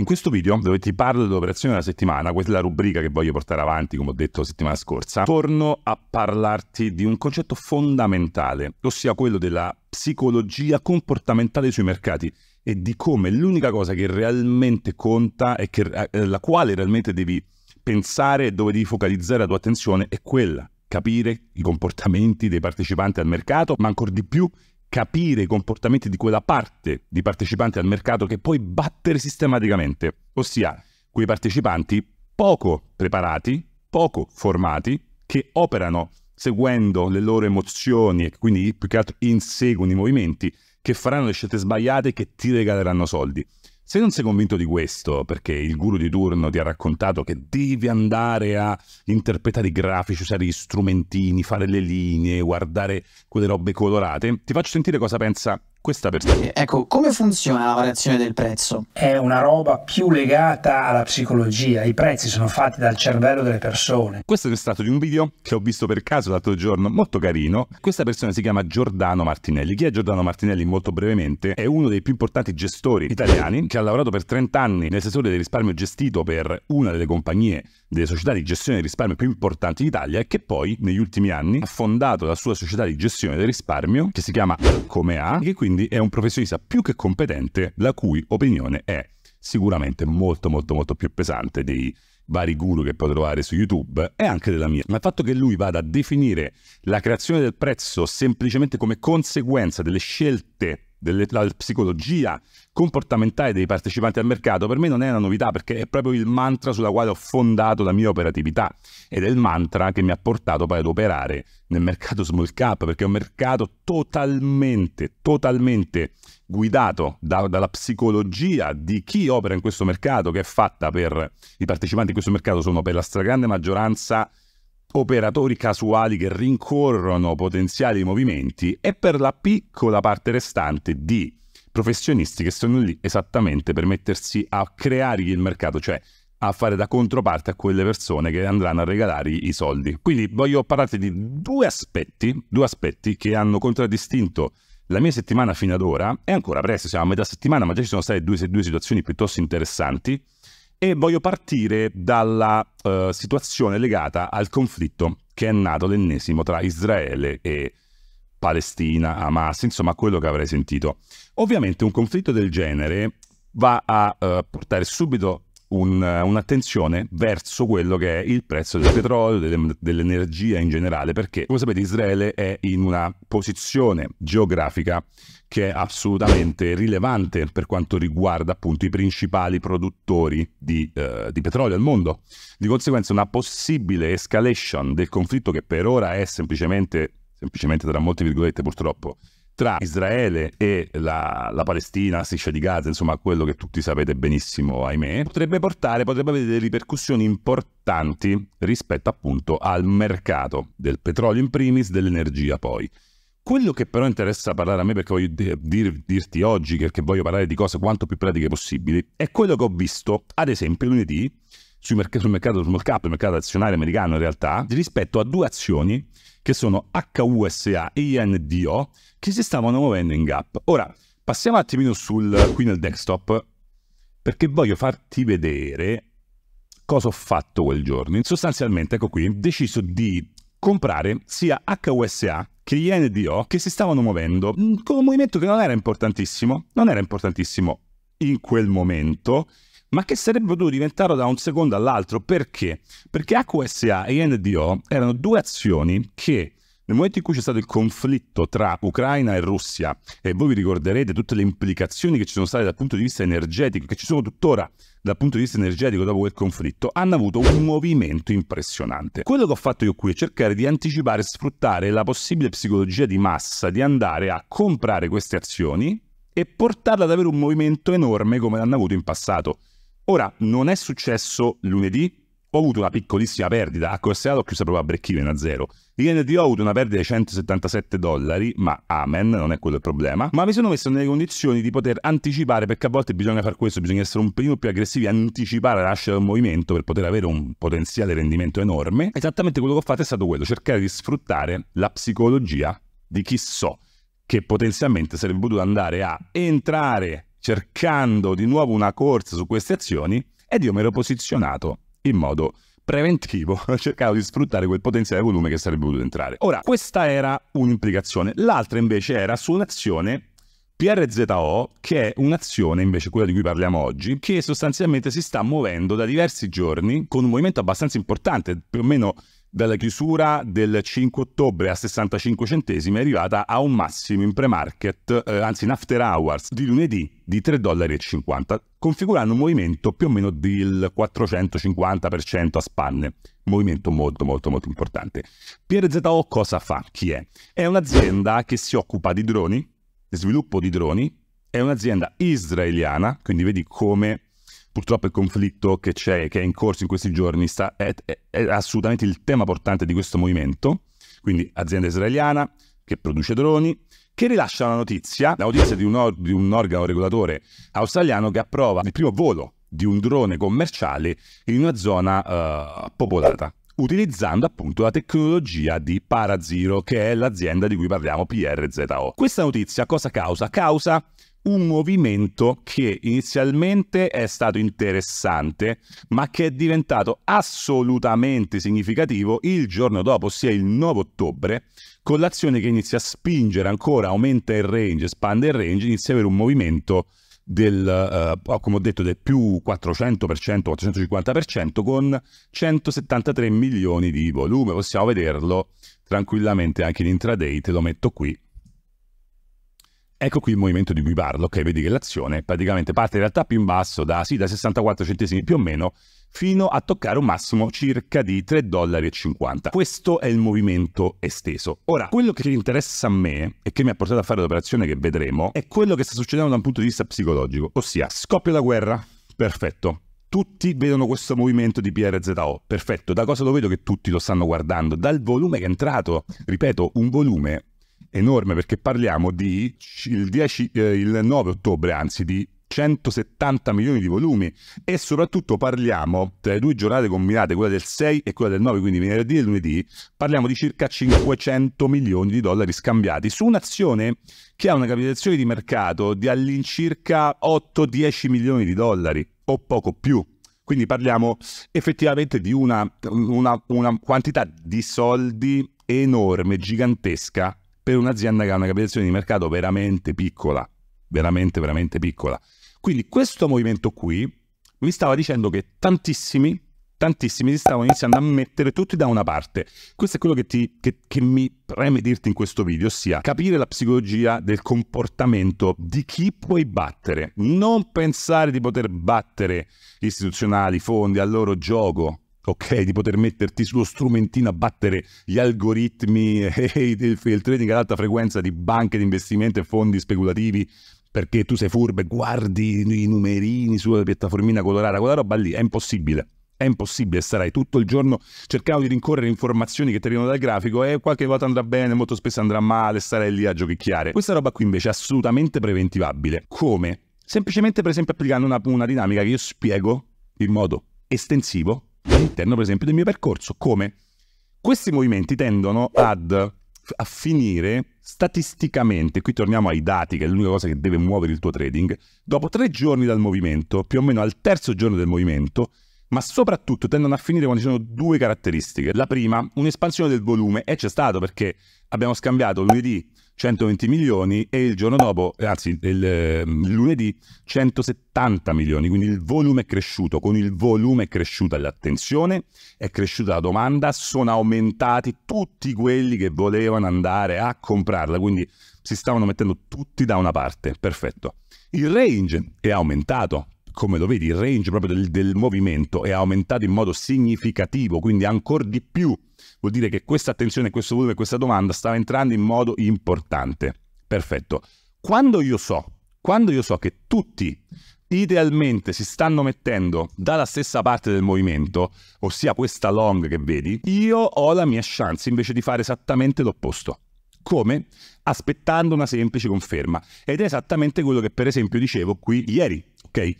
In questo video, dove ti parlo dell'operazione della settimana, questa è la rubrica che voglio portare avanti, come ho detto la settimana scorsa, torno a parlarti di un concetto fondamentale, ossia quello della psicologia comportamentale sui mercati e di come l'unica cosa che realmente conta e che, eh, la quale realmente devi pensare e dove devi focalizzare la tua attenzione è quella capire i comportamenti dei partecipanti al mercato, ma ancora di più capire i comportamenti di quella parte di partecipanti al mercato che puoi battere sistematicamente, ossia quei partecipanti poco preparati, poco formati, che operano seguendo le loro emozioni e quindi più che altro inseguono i movimenti, che faranno le scelte sbagliate e che ti regaleranno soldi. Se non sei convinto di questo, perché il guru di turno ti ha raccontato che devi andare a interpretare i grafici, usare gli strumentini, fare le linee, guardare quelle robe colorate, ti faccio sentire cosa pensa questa persona. Eh, ecco, come funziona la variazione del prezzo? È una roba più legata alla psicologia, i prezzi sono fatti dal cervello delle persone. Questo è stato di un video che ho visto per caso l'altro giorno, molto carino. Questa persona si chiama Giordano Martinelli. Chi è Giordano Martinelli? Molto brevemente, è uno dei più importanti gestori italiani che ha lavorato per 30 anni nel settore del risparmio gestito per una delle compagnie delle società di gestione del risparmio più importanti d'Italia e che poi negli ultimi anni ha fondato la sua società di gestione del risparmio che si chiama Comea e che quindi quindi è un professionista più che competente la cui opinione è sicuramente molto molto molto più pesante dei vari guru che puoi trovare su YouTube e anche della mia. Ma il fatto che lui vada a definire la creazione del prezzo semplicemente come conseguenza delle scelte della psicologia comportamentale dei partecipanti al mercato per me non è una novità perché è proprio il mantra sulla quale ho fondato la mia operatività ed è il mantra che mi ha portato poi ad operare nel mercato small cap perché è un mercato totalmente, totalmente guidato da, dalla psicologia di chi opera in questo mercato che è fatta per i partecipanti in questo mercato sono per la stragrande maggioranza operatori casuali che rincorrono potenziali movimenti e per la piccola parte restante di professionisti che sono lì esattamente per mettersi a creare il mercato, cioè a fare da controparte a quelle persone che andranno a regalare i soldi. Quindi voglio parlarti di due aspetti, due aspetti che hanno contraddistinto la mia settimana fino ad ora. È ancora presto, siamo a metà settimana, ma già ci sono state due, due situazioni piuttosto interessanti e voglio partire dalla uh, situazione legata al conflitto che è nato l'ennesimo tra Israele e Palestina, Hamas, insomma quello che avrei sentito. Ovviamente un conflitto del genere va a uh, portare subito un, un'attenzione verso quello che è il prezzo del petrolio, delle, dell'energia in generale, perché come sapete Israele è in una posizione geografica che è assolutamente rilevante per quanto riguarda appunto i principali produttori di, eh, di, petrolio al mondo. Di conseguenza una possibile escalation del conflitto che per ora è semplicemente, semplicemente tra molte virgolette purtroppo, tra Israele e la, la Palestina, la striscia di Gaza, insomma quello che tutti sapete benissimo, ahimè, potrebbe portare, potrebbe avere delle ripercussioni importanti rispetto appunto al mercato del petrolio in primis, dell'energia poi. Quello che però interessa parlare a me perché voglio dir, dirti oggi, perché voglio parlare di cose quanto più pratiche possibili, è quello che ho visto, ad esempio lunedì, sul mercato, sul mercato, sul mercato azionario americano in realtà rispetto a due azioni che sono HUSA e INDO che si stavano muovendo in gap. Ora, passiamo un attimino sul, qui nel desktop perché voglio farti vedere cosa ho fatto quel giorno. Sostanzialmente, ecco qui, ho deciso di comprare sia HUSA che INDO che si stavano muovendo con un movimento che non era importantissimo, non era importantissimo in quel momento, ma che sarebbero dovuti diventarlo da un secondo all'altro. Perché? Perché AQSA e INDO erano due azioni che nel momento in cui c'è stato il conflitto tra Ucraina e Russia, e voi vi ricorderete tutte le implicazioni che ci sono state dal punto di vista energetico, che ci sono tuttora dal punto di vista energetico dopo quel conflitto, hanno avuto un movimento impressionante. Quello che ho fatto io qui è cercare di anticipare e sfruttare la possibile psicologia di massa di andare a comprare queste azioni e portarla ad avere un movimento enorme come l'hanno avuto in passato. Ora, non è successo lunedì, ho avuto una piccolissima perdita, a Corserato ho chiuso proprio a break-even a zero. Il ho avuto una perdita di 177 dollari, ma amen, non è quello il problema. Ma mi sono messo nelle condizioni di poter anticipare, perché a volte bisogna fare questo, bisogna essere un primo più aggressivi, anticipare la nascita del movimento per poter avere un potenziale rendimento enorme. Esattamente quello che ho fatto è stato quello, cercare di sfruttare la psicologia di chi so che potenzialmente sarebbe potuto andare a entrare cercando di nuovo una corsa su queste azioni ed io mi ero posizionato in modo preventivo, cercavo di sfruttare quel potenziale volume che sarebbe potuto entrare. Ora, questa era un'implicazione, l'altra invece era su un'azione PRZO, che è un'azione invece quella di cui parliamo oggi, che sostanzialmente si sta muovendo da diversi giorni con un movimento abbastanza importante, più o meno dalla chiusura del 5 ottobre a 65 centesimi è arrivata a un massimo in pre-market, eh, anzi in after hours di lunedì di 3,50 dollari, configurando un movimento più o meno del 450% a spanne. Movimento molto molto molto importante. PRZO cosa fa? Chi è? È un'azienda che si occupa di droni, sviluppo di droni, è un'azienda israeliana, quindi vedi come purtroppo il conflitto che c'è, che è in corso in questi giorni, sta, è, è assolutamente il tema portante di questo movimento. Quindi azienda israeliana che produce droni, che rilascia la notizia, la notizia di un, or- di un, organo regolatore australiano che approva il primo volo di un drone commerciale in una zona uh, popolata, utilizzando appunto la tecnologia di Parazero, che è l'azienda di cui parliamo, PRZO. Questa notizia cosa causa? Causa un movimento che inizialmente è stato interessante, ma che è diventato assolutamente significativo il giorno dopo, ossia il 9 ottobre, con l'azione che inizia a spingere ancora, aumenta il range, espande il range, inizia a avere un movimento del, eh, come ho detto, del più 400%, 450%, con 173 milioni di volume. Possiamo vederlo tranquillamente anche in intraday, te lo metto qui, Ecco qui il movimento di cui parlo, ok? Vedi che l'azione praticamente parte in realtà più in basso, da, sì, da 64 centesimi più o meno, fino a toccare un massimo circa di 3,50 dollari. Questo è il movimento esteso. Ora, quello che interessa a me e che mi ha portato a fare l'operazione che vedremo è quello che sta succedendo da un punto di vista psicologico, ossia scoppia la guerra, perfetto. Tutti vedono questo movimento di PRZO, perfetto. Da cosa lo vedo che tutti lo stanno guardando? Dal volume che è entrato. Ripeto, un volume enorme perché parliamo di il, 10, eh, il 9 ottobre, anzi di 170 milioni di volumi e soprattutto parliamo tra le due giornate combinate, quella del 6 e quella del 9, quindi venerdì e lunedì, parliamo di circa 500 milioni di dollari scambiati su un'azione che ha una capitalizzazione di mercato di all'incirca 8-10 milioni di dollari o poco più. Quindi parliamo effettivamente di una, una, una quantità di soldi enorme, gigantesca per un'azienda che ha una capitalizzazione di mercato veramente piccola, veramente, veramente piccola. Quindi questo movimento qui mi stava dicendo che tantissimi, tantissimi si stavano iniziando a mettere tutti da una parte. Questo è quello che, ti, che, che mi preme dirti in questo video, ossia capire la psicologia del comportamento di chi puoi battere. Non pensare di poter battere gli istituzionali, i fondi, al loro gioco, ok? Di poter metterti sullo strumentino a battere gli algoritmi e il trading ad alta frequenza di banche di investimento e fondi speculativi perché tu sei furbo e guardi i numerini sulla piattaformina colorata, quella roba lì è impossibile. È impossibile, starai tutto il giorno cercando di rincorrere informazioni che ti arrivano dal grafico e qualche volta andrà bene, molto spesso andrà male, starai lì a giochicchiare. Questa roba qui invece è assolutamente preventivabile. Come? Semplicemente per esempio applicando una, una dinamica che io spiego in modo estensivo all'interno per esempio del mio percorso. Come? Questi movimenti tendono ad a finire statisticamente, qui torniamo ai dati, che è l'unica cosa che deve muovere il tuo trading, dopo tre giorni dal movimento, più o meno al terzo giorno del movimento, ma soprattutto tendono a finire quando ci sono due caratteristiche. La prima, un'espansione del volume, e c'è stato perché abbiamo scambiato lunedì 120 milioni e il giorno dopo, eh, anzi il, eh, lunedì 170 milioni, quindi il volume è cresciuto, con il volume è cresciuta l'attenzione, è cresciuta la domanda, sono aumentati tutti quelli che volevano andare a comprarla, quindi si stavano mettendo tutti da una parte, perfetto. Il range è aumentato come lo vedi, il range proprio del, del movimento è aumentato in modo significativo, quindi ancora di più vuol dire che questa attenzione, questo volume, questa domanda stava entrando in modo importante. Perfetto. Quando io so, quando io so che tutti idealmente si stanno mettendo dalla stessa parte del movimento, ossia questa long che vedi, io ho la mia chance invece di fare esattamente l'opposto. Come? Aspettando una semplice conferma. Ed è esattamente quello che per esempio dicevo qui ieri, ok?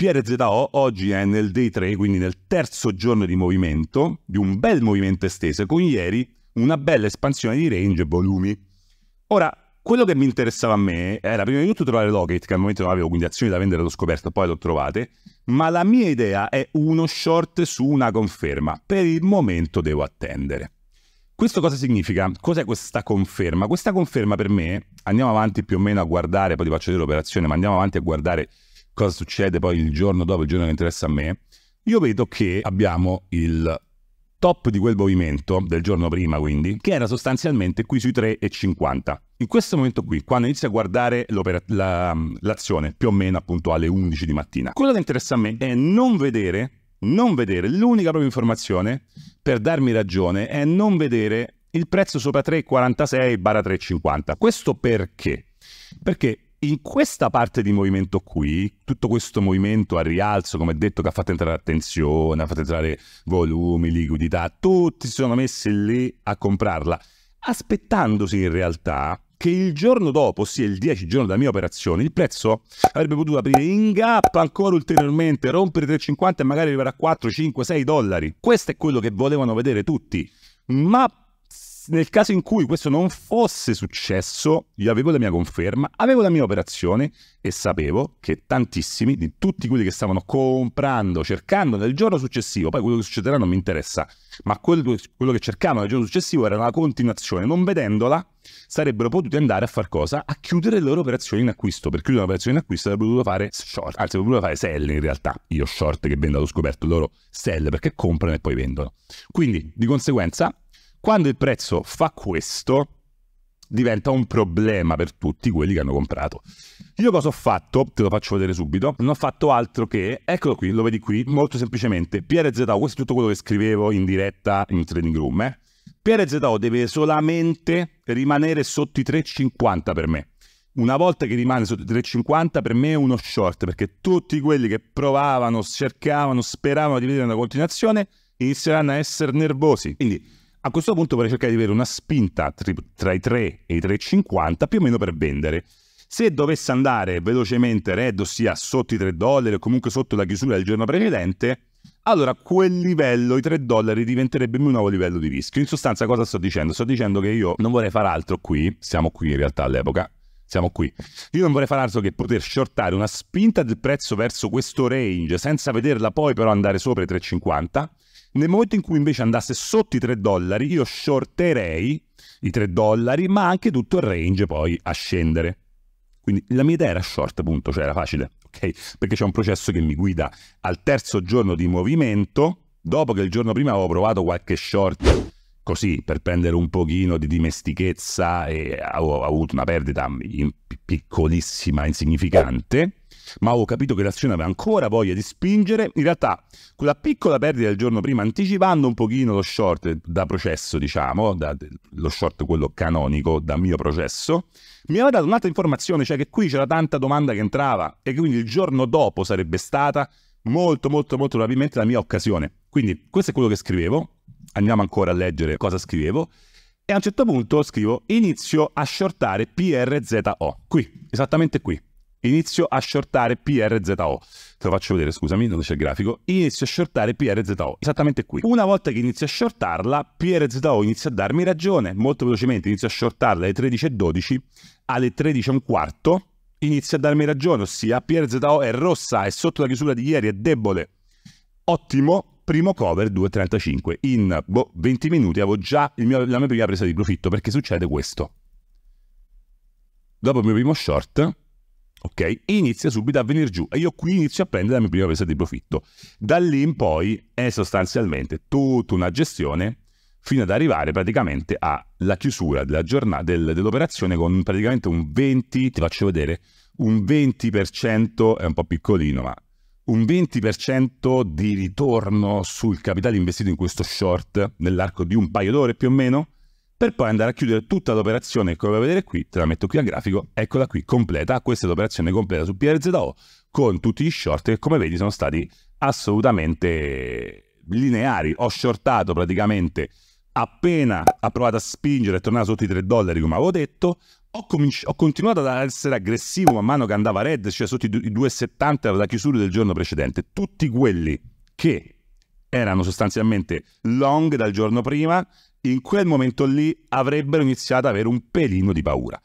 PRZO oggi è nel day 3, quindi nel terzo giorno di movimento, di un bel movimento esteso, con ieri una bella espansione di range e volumi. Ora, quello che mi interessava a me era prima di tutto trovare Logate, che al momento non avevo quindi azioni da vendere, l'ho scoperto, poi l'ho trovate, ma la mia idea è uno short su una conferma. Per il momento devo attendere. Questo cosa significa? Cos'è questa conferma? Questa conferma per me, andiamo avanti più o meno a guardare, poi ti faccio vedere l'operazione, ma andiamo avanti a guardare cosa succede poi il giorno dopo, il giorno che interessa a me, io vedo che abbiamo il top di quel movimento del giorno prima quindi, che era sostanzialmente qui sui 3,50. In questo momento qui, quando inizio a guardare la, l'azione, più o meno appunto alle 11 di mattina, quello che interessa a me è non vedere, non vedere, l'unica propria informazione per darmi ragione è non vedere il prezzo sopra 3,46 barra 3,50. Questo perché? Perché in questa parte di movimento qui, tutto questo movimento a rialzo, come detto, che ha fatto entrare attenzione, ha fatto entrare volumi, liquidità, tutti si sono messi lì a comprarla, aspettandosi in realtà che il giorno dopo, ossia il 10 giorno della mia operazione, il prezzo avrebbe potuto aprire in gap ancora ulteriormente, rompere 3,50 e magari arrivare a 4, 5, 6 dollari. Questo è quello che volevano vedere tutti. Ma nel caso in cui questo non fosse successo, io avevo la mia conferma, avevo la mia operazione e sapevo che tantissimi di tutti quelli che stavano comprando, cercando nel giorno successivo, poi quello che succederà non mi interessa, ma quello, quello che cercavano nel giorno successivo era una continuazione, non vedendola sarebbero potuti andare a far cosa? A chiudere le loro operazioni in acquisto. Per chiudere un'operazione in acquisto avrebbero dovuto fare short, anzi avrebbero dovuto fare sell in realtà, io short che vendo allo scoperto, loro sell perché comprano e poi vendono. Quindi di conseguenza quando il prezzo fa questo, diventa un problema per tutti quelli che hanno comprato. Io cosa ho fatto? Te lo faccio vedere subito. Non ho fatto altro che, eccolo qui, lo vedi qui, molto semplicemente, PRZO, questo è tutto quello che scrivevo in diretta in Trading Room, eh? PRZO deve solamente rimanere sotto i 3,50 per me. Una volta che rimane sotto i 3,50 per me è uno short, perché tutti quelli che provavano, cercavano, speravano di vedere una continuazione, inizieranno a essere nervosi. Quindi a questo punto vorrei cercare di avere una spinta tra i 3 e i 3,50 più o meno per vendere. Se dovesse andare velocemente Red, ossia sotto i 3 dollari o comunque sotto la chiusura del giorno precedente, allora quel livello, i 3 dollari, diventerebbe il mio nuovo livello di rischio. In sostanza cosa sto dicendo? Sto dicendo che io non vorrei far altro qui, siamo qui in realtà all'epoca, siamo qui. Io non vorrei fare altro che poter shortare una spinta del prezzo verso questo range senza vederla poi però andare sopra i 3,50 nel momento in cui invece andasse sotto i 3 dollari, io shorterei i 3 dollari, ma anche tutto il range poi a scendere. Quindi la mia idea era short, appunto, cioè era facile, ok? Perché c'è un processo che mi guida al terzo giorno di movimento, dopo che il giorno prima avevo provato qualche short così per prendere un pochino di dimestichezza e avevo avuto una perdita piccolissima, insignificante ma avevo capito che la scena aveva ancora voglia di spingere. In realtà, quella piccola perdita del giorno prima, anticipando un pochino lo short da processo, diciamo, da, lo short quello canonico da mio processo, mi aveva dato un'altra informazione, cioè che qui c'era tanta domanda che entrava e quindi il giorno dopo sarebbe stata molto, molto, molto probabilmente la mia occasione. Quindi questo è quello che scrivevo. Andiamo ancora a leggere cosa scrivevo. E a un certo punto scrivo inizio a shortare PRZO, qui, esattamente qui inizio a shortare PRZO. Te lo faccio vedere, scusami, non c'è il grafico. Inizio a shortare PRZO, esattamente qui. Una volta che inizio a shortarla, PRZO inizia a darmi ragione, molto velocemente inizio a shortarla alle 13.12, alle 13.15 inizia a darmi ragione, ossia PRZO è rossa, è sotto la chiusura di ieri, è debole. Ottimo, primo cover 2.35. In boh, 20 minuti avevo già mio, la mia prima presa di profitto, perché succede questo. Dopo il mio primo short, ok? Inizia subito a venire giù e io qui inizio a prendere la mia prima presa di profitto. Da lì in poi è sostanzialmente tutta una gestione fino ad arrivare praticamente alla chiusura del, dell'operazione con praticamente un 20, ti faccio vedere, un 20% è un po' piccolino, ma un 20% di ritorno sul capitale investito in questo short nell'arco di un paio d'ore più o meno per poi andare a chiudere tutta l'operazione che come vedere qui, te la metto qui al grafico, eccola qui, completa, questa è l'operazione completa su PRZO con tutti gli short che come vedi sono stati assolutamente lineari, ho shortato praticamente appena ha provato a spingere e tornare sotto i 3 dollari come avevo detto, ho, ho, continuato ad essere aggressivo man mano che andava red, cioè sotto i 2,70 la chiusura del giorno precedente, tutti quelli che erano sostanzialmente long dal giorno prima in quel momento lì avrebbero iniziato ad avere un pelino di paura.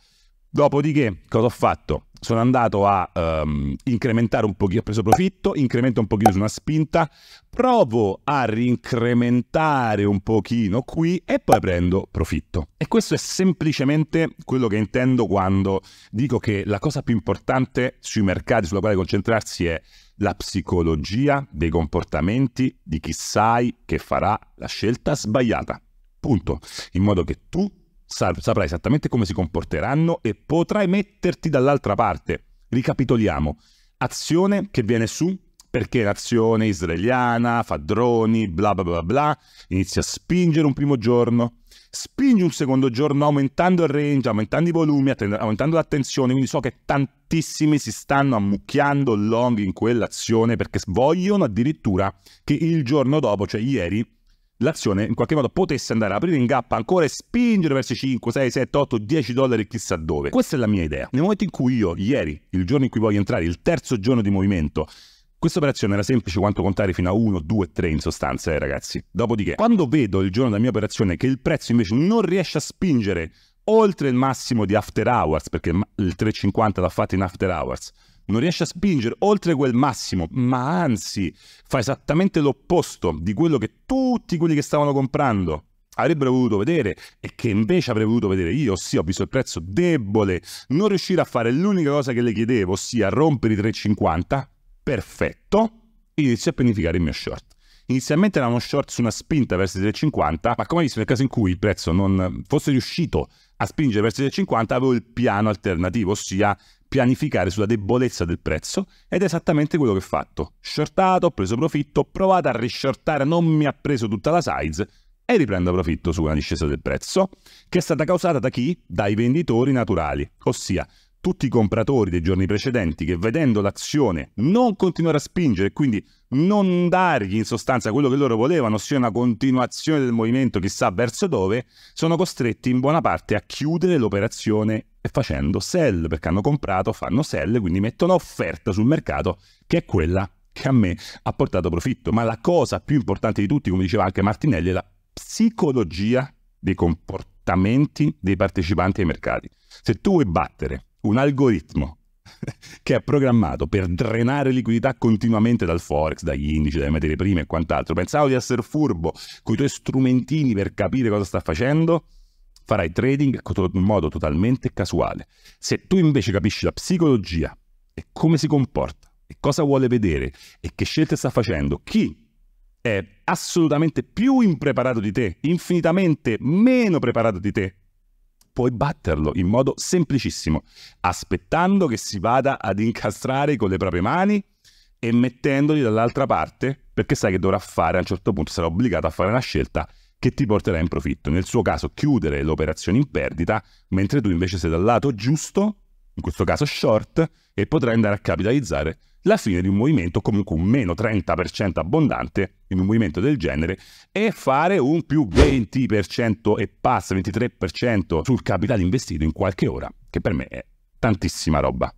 Dopodiché, cosa ho fatto? Sono andato a um, incrementare un pochino, ho preso profitto, incremento un pochino su una spinta, provo a rincrementare un pochino qui e poi prendo profitto. E questo è semplicemente quello che intendo quando dico che la cosa più importante sui mercati sulla quale concentrarsi è la psicologia dei comportamenti di chi sai che farà la scelta sbagliata. Punto. In modo che tu saprai esattamente come si comporteranno e potrai metterti dall'altra parte. Ricapitoliamo. Azione che viene su perché l'azione israeliana, fa droni, bla bla bla bla, inizia a spingere un primo giorno, spingi un secondo giorno aumentando il range, aumentando i volumi, aumentando l'attenzione, quindi so che tantissimi si stanno ammucchiando long in quell'azione perché vogliono addirittura che il giorno dopo, cioè ieri, l'azione in qualche modo potesse andare a aprire in gap ancora e spingere verso 5, 6, 7, 8, 10 dollari chissà dove. Questa è la mia idea. Nel momento in cui io, ieri, il giorno in cui voglio entrare, il terzo giorno di movimento, questa operazione era semplice quanto contare fino a 1, 2, 3 in sostanza, eh, ragazzi. Dopodiché, quando vedo il giorno della mia operazione che il prezzo invece non riesce a spingere oltre il massimo di after hours, perché il 3,50 l'ha fatto in after hours, non riesci a spingere oltre quel massimo, ma anzi fa esattamente l'opposto di quello che tutti quelli che stavano comprando avrebbero voluto vedere e che invece avrei voluto vedere io, ossia ho visto il prezzo debole, non riuscire a fare l'unica cosa che le chiedevo, ossia rompere i 3,50, perfetto, inizio a pianificare il mio short. Inizialmente era uno short su una spinta verso i 3,50, ma come hai visto nel caso in cui il prezzo non fosse riuscito a spingere verso i 3,50 avevo il piano alternativo, ossia pianificare sulla debolezza del prezzo ed è esattamente quello che ho fatto. Shortato, ho preso profitto, ho provato a reshortare, non mi ha preso tutta la size e riprendo profitto su una discesa del prezzo che è stata causata da chi? Dai venditori naturali, ossia tutti i compratori dei giorni precedenti che vedendo l'azione non continuare a spingere, e quindi non dargli in sostanza quello che loro volevano, ossia una continuazione del movimento chissà verso dove, sono costretti in buona parte a chiudere l'operazione facendo sell, perché hanno comprato, fanno sell, quindi mettono offerta sul mercato che è quella che a me ha portato profitto. Ma la cosa più importante di tutti, come diceva anche Martinelli, è la psicologia dei comportamenti dei partecipanti ai mercati. Se tu vuoi battere un algoritmo che è programmato per drenare liquidità continuamente dal forex, dagli indici, dalle materie prime e quant'altro. Pensavo di essere furbo con i tuoi strumentini per capire cosa sta facendo? Farai trading in modo totalmente casuale. Se tu invece capisci la psicologia e come si comporta, e cosa vuole vedere e che scelte sta facendo, chi è assolutamente più impreparato di te, infinitamente meno preparato di te, puoi batterlo in modo semplicissimo, aspettando che si vada ad incastrare con le proprie mani e mettendoli dall'altra parte, perché sai che dovrà fare a un certo punto, sarà obbligato a fare una scelta che ti porterà in profitto. Nel suo caso chiudere l'operazione in perdita, mentre tu invece sei dal lato giusto, in questo caso short, e potrai andare a capitalizzare la fine di un movimento comunque un meno 30% abbondante in un movimento del genere e fare un più 20% e passa 23% sul capitale investito in qualche ora, che per me è tantissima roba.